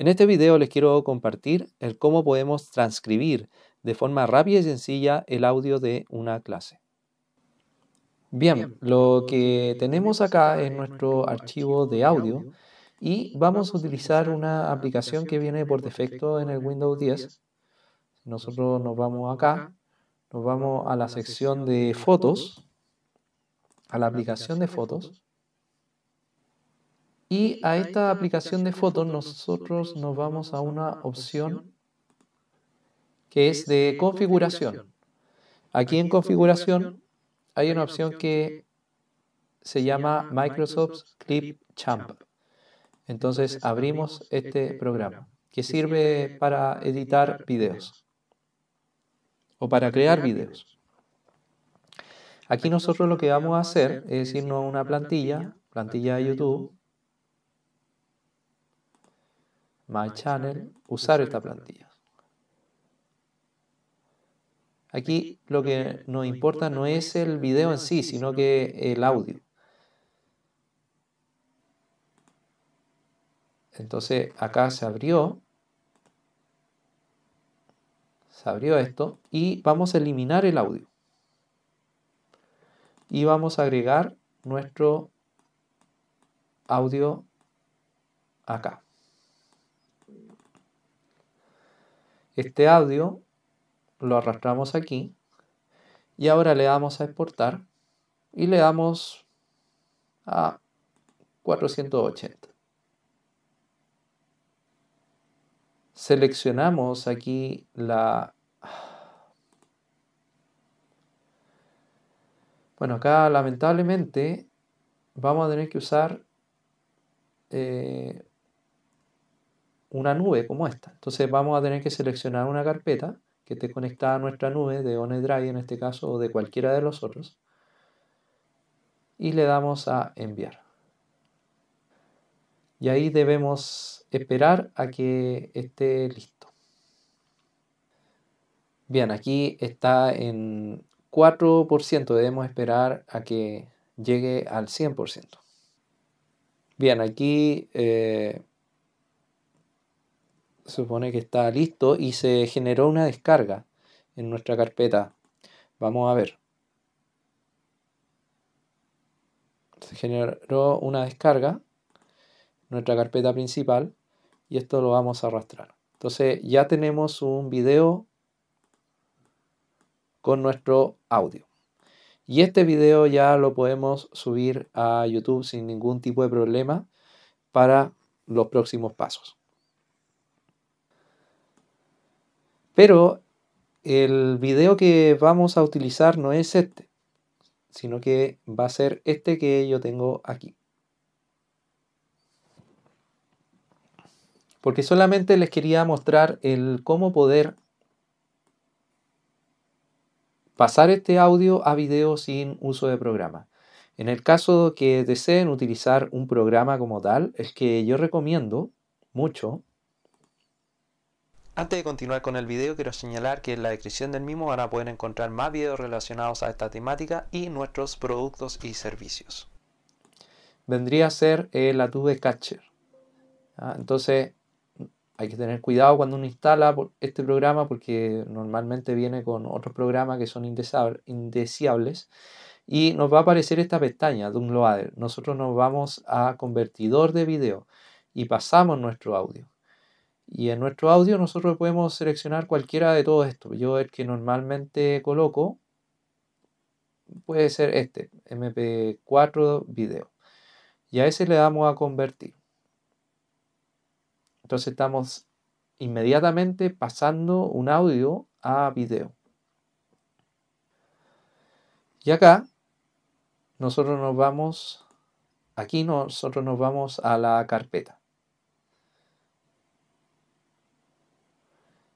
En este video les quiero compartir el cómo podemos transcribir de forma rápida y sencilla el audio de una clase. Bien, lo que tenemos acá es nuestro archivo de audio y vamos a utilizar una aplicación que viene por defecto en el Windows 10. Nosotros nos vamos acá, nos vamos a la sección de fotos, a la aplicación de fotos y a esta aplicación de fotos nosotros nos vamos a una opción que es de configuración. Aquí en configuración hay una opción que se llama Microsoft Clip Champ. Entonces abrimos este, este programa que sirve para editar videos o para crear videos. Aquí nosotros lo que vamos a hacer es irnos a una plantilla, plantilla de YouTube, My Channel, usar esta plantilla. Aquí lo que nos importa no es el video en sí, sino que el audio. Entonces acá se abrió. Se abrió esto y vamos a eliminar el audio. Y vamos a agregar nuestro audio acá. Este audio lo arrastramos aquí y ahora le damos a exportar y le damos a 480. Seleccionamos aquí la... Bueno, acá lamentablemente vamos a tener que usar eh, una nube como esta. Entonces vamos a tener que seleccionar una carpeta que esté conectada a nuestra nube de OneDrive en este caso o de cualquiera de los otros y le damos a enviar. Y ahí debemos esperar a que esté listo. Bien, aquí está en 4%, debemos esperar a que llegue al 100%. Bien, aquí eh, se supone que está listo y se generó una descarga en nuestra carpeta. Vamos a ver. Se generó una descarga en nuestra carpeta principal y esto lo vamos a arrastrar. Entonces ya tenemos un video con nuestro audio. Y este video ya lo podemos subir a YouTube sin ningún tipo de problema para los próximos pasos. Pero el video que vamos a utilizar no es este, sino que va a ser este que yo tengo aquí. Porque solamente les quería mostrar el cómo poder pasar este audio a video sin uso de programa. En el caso que deseen utilizar un programa como tal, es que yo recomiendo mucho antes de continuar con el video quiero señalar que en la descripción del mismo van a poder encontrar más videos relacionados a esta temática y nuestros productos y servicios. Vendría a ser la Tube Catcher. entonces hay que tener cuidado cuando uno instala este programa porque normalmente viene con otros programas que son indeseables y nos va a aparecer esta pestaña Loader. Nosotros nos vamos a convertidor de video y pasamos nuestro audio. Y en nuestro audio nosotros podemos seleccionar cualquiera de todo esto. Yo el que normalmente coloco puede ser este, MP4 video. Y a ese le damos a convertir. Entonces estamos inmediatamente pasando un audio a video. Y acá nosotros nos vamos, aquí nosotros nos vamos a la carpeta.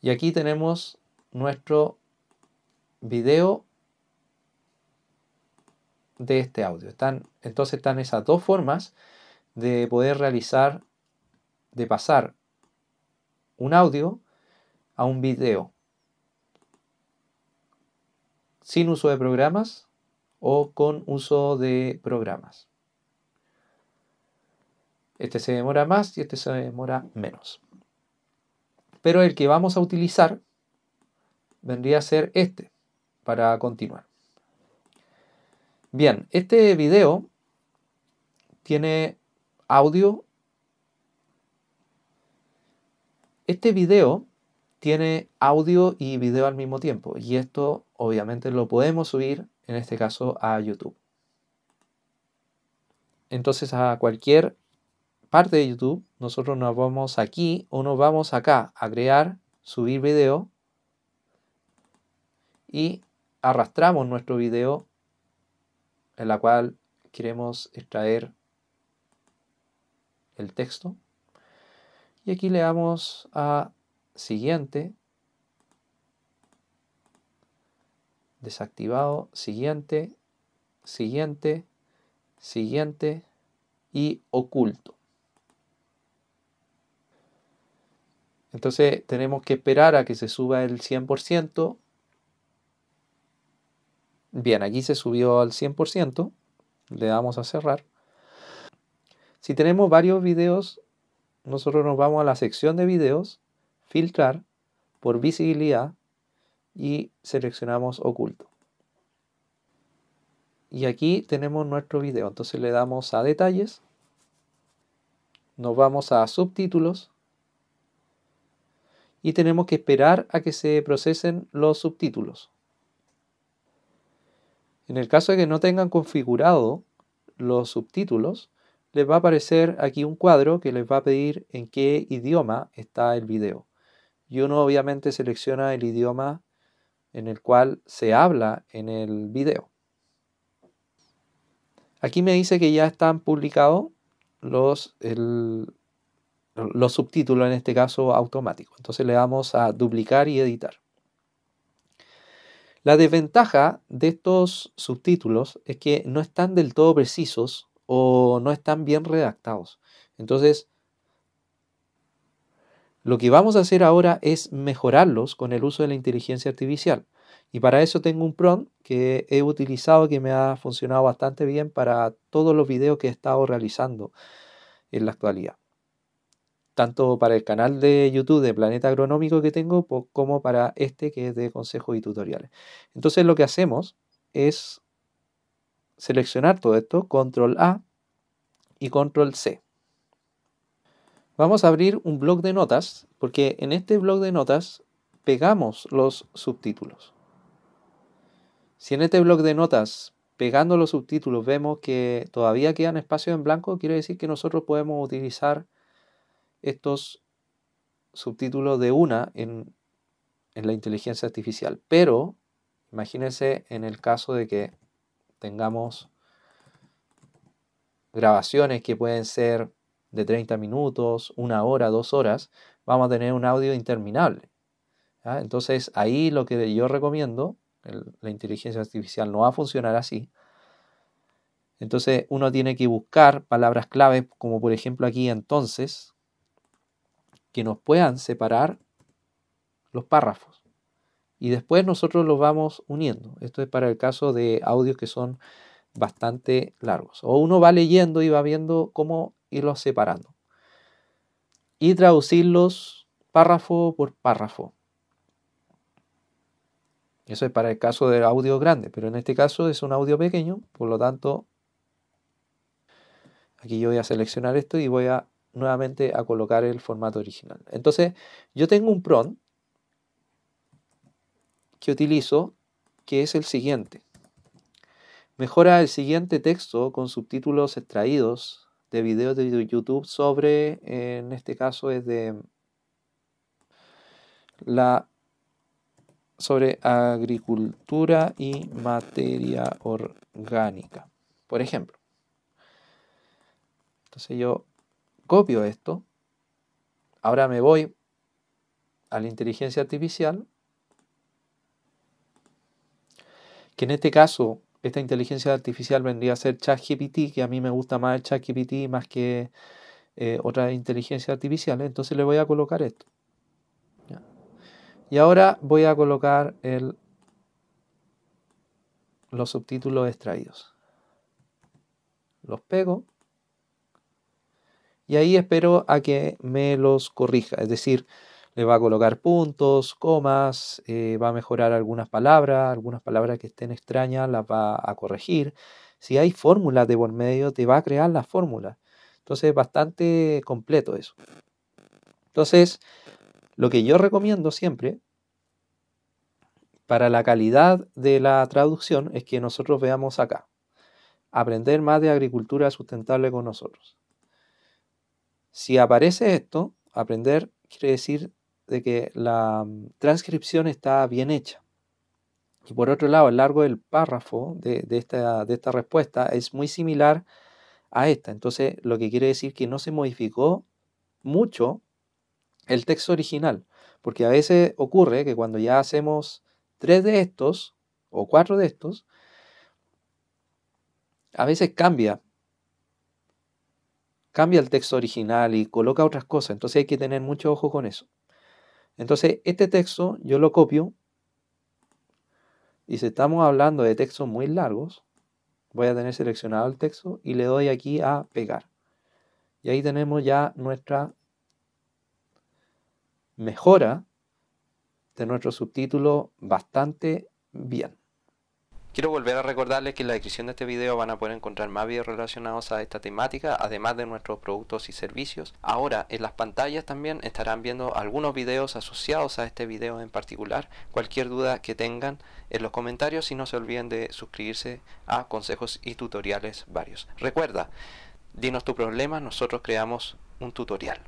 Y aquí tenemos nuestro video de este audio. Están, entonces están esas dos formas de poder realizar, de pasar un audio a un video sin uso de programas o con uso de programas. Este se demora más y este se demora menos pero el que vamos a utilizar vendría a ser este para continuar. Bien, este video tiene audio. Este video tiene audio y video al mismo tiempo y esto obviamente lo podemos subir en este caso a YouTube. Entonces a cualquier parte de YouTube, nosotros nos vamos aquí o nos vamos acá a crear, subir video y arrastramos nuestro video en la cual queremos extraer el texto. Y aquí le damos a siguiente, desactivado, siguiente, siguiente, siguiente y oculto. Entonces tenemos que esperar a que se suba el 100%. Bien, aquí se subió al 100%. Le damos a cerrar. Si tenemos varios videos, nosotros nos vamos a la sección de videos, filtrar por visibilidad y seleccionamos oculto. Y aquí tenemos nuestro video. Entonces le damos a detalles. Nos vamos a subtítulos y tenemos que esperar a que se procesen los subtítulos. En el caso de que no tengan configurado los subtítulos, les va a aparecer aquí un cuadro que les va a pedir en qué idioma está el video. Y uno obviamente selecciona el idioma en el cual se habla en el video. Aquí me dice que ya están publicados los, los subtítulos, en este caso automáticos. Entonces le vamos a duplicar y editar. La desventaja de estos subtítulos es que no están del todo precisos o no están bien redactados. Entonces, lo que vamos a hacer ahora es mejorarlos con el uso de la inteligencia artificial. Y para eso tengo un prompt que he utilizado que me ha funcionado bastante bien para todos los videos que he estado realizando en la actualidad tanto para el canal de YouTube de Planeta Agronómico que tengo como para este que es de consejos y tutoriales. Entonces lo que hacemos es seleccionar todo esto, control A y control C. Vamos a abrir un blog de notas porque en este blog de notas pegamos los subtítulos. Si en este blog de notas pegando los subtítulos vemos que todavía quedan espacios en blanco, quiere decir que nosotros podemos utilizar estos subtítulos de una en, la inteligencia artificial. Pero imagínense en el caso de que tengamos grabaciones que pueden ser de 30 minutos, una hora, dos horas, vamos a tener un audio interminable. Entonces ahí lo que yo recomiendo, la inteligencia artificial no va a funcionar así. Entonces uno tiene que buscar palabras clave como por ejemplo aquí entonces, que nos puedan separar los párrafos. Y después nosotros los vamos uniendo. Esto es para el caso de audios que son bastante largos. O uno va leyendo y va viendo cómo irlos separando. Y traducirlos párrafo por párrafo. Eso es para el caso del audio grande, pero en este caso es un audio pequeño, por lo tanto, aquí yo voy a seleccionar esto y voy a nuevamente a colocar el formato original. Entonces, yo tengo un prompt que utilizo que es el siguiente. Mejora el siguiente texto con subtítulos extraídos de videos de YouTube sobre, en este caso es de la sobre agricultura y materia orgánica, por ejemplo. Entonces yo Copio esto. Ahora me voy a la inteligencia artificial, que en este caso esta inteligencia artificial vendría a ser ChatGPT, que a mí me gusta más ChatGPT más que eh, otra inteligencia artificial, entonces le voy a colocar esto. Y ahora voy a colocar los subtítulos extraídos. Los pego y ahí espero a que me los corrija, es decir, le va a colocar puntos, comas, eh, va a mejorar algunas palabras, algunas palabras que estén extrañas las va a corregir. Si hay fórmulas de por medio, te va a crear las fórmulas. Entonces es bastante completo eso. Entonces, lo que yo recomiendo siempre para la calidad de la traducción es que nosotros veamos acá. Aprender más de agricultura sustentable con nosotros. Si aparece esto, aprender quiere decir de que la mm, transcripción está bien hecha. Y por otro lado, el largo del párrafo de, esta, de esta respuesta es muy similar a esta. Entonces, lo que quiere decir que no se modificó mucho el texto original. Porque a veces ocurre que cuando ya hacemos tres de estos o cuatro de estos, a veces cambia cambia el texto original y coloca otras cosas. Entonces hay que tener mucho ojo con eso. Entonces este texto yo lo copio. Y si estamos hablando de textos muy largos, voy a tener seleccionado el texto y le doy aquí a pegar. Y ahí tenemos ya nuestra mejora de nuestro subtítulo bastante bien. Quiero volver a recordarles que en la descripción de este video van a poder encontrar más videos relacionados a esta temática, además de nuestros productos y servicios. Ahora, en las pantallas también estarán viendo algunos videos asociados a este video en particular. Cualquier duda que tengan en los comentarios y no se olviden de suscribirse a consejos y tutoriales varios. Recuerda, dinos tu problema, nosotros creamos un tutorial.